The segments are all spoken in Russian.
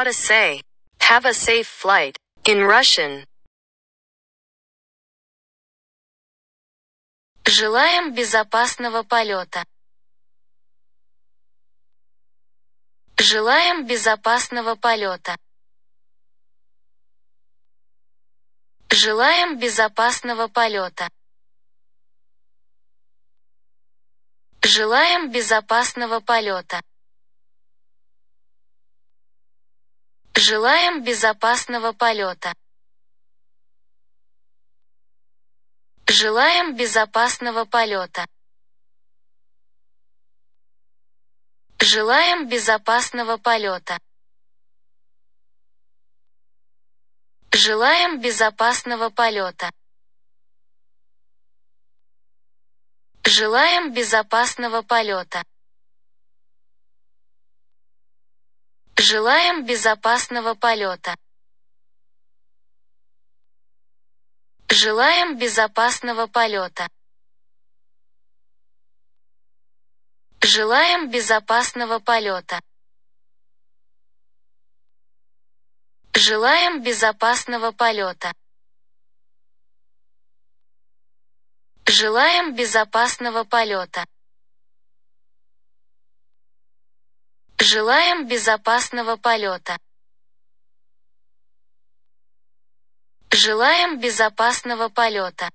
How to say have a safe flight in Russian. Желаем безопасного полета. Желаем безопасного полета. Желаем безопасного полета. Желаем безопасного полета. Желаем безопасного полета. Желаем безопасного полета. Желаем безопасного полета. Желаем безопасного полета. Желаем безопасного полета. Желаем безопасного полета. Желаем безопасного полета. Желаем безопасного полета. Желаем безопасного полета. Желаем безопасного полета. Желаем безопасного полета. Желаем безопасного полета.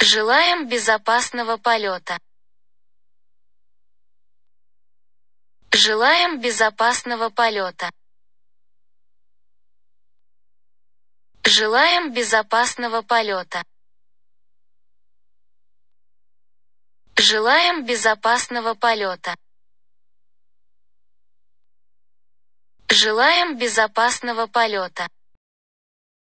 Желаем безопасного полета. Желаем безопасного полета. Желаем безопасного полета. Желаем безопасного полета. Желаем безопасного полета.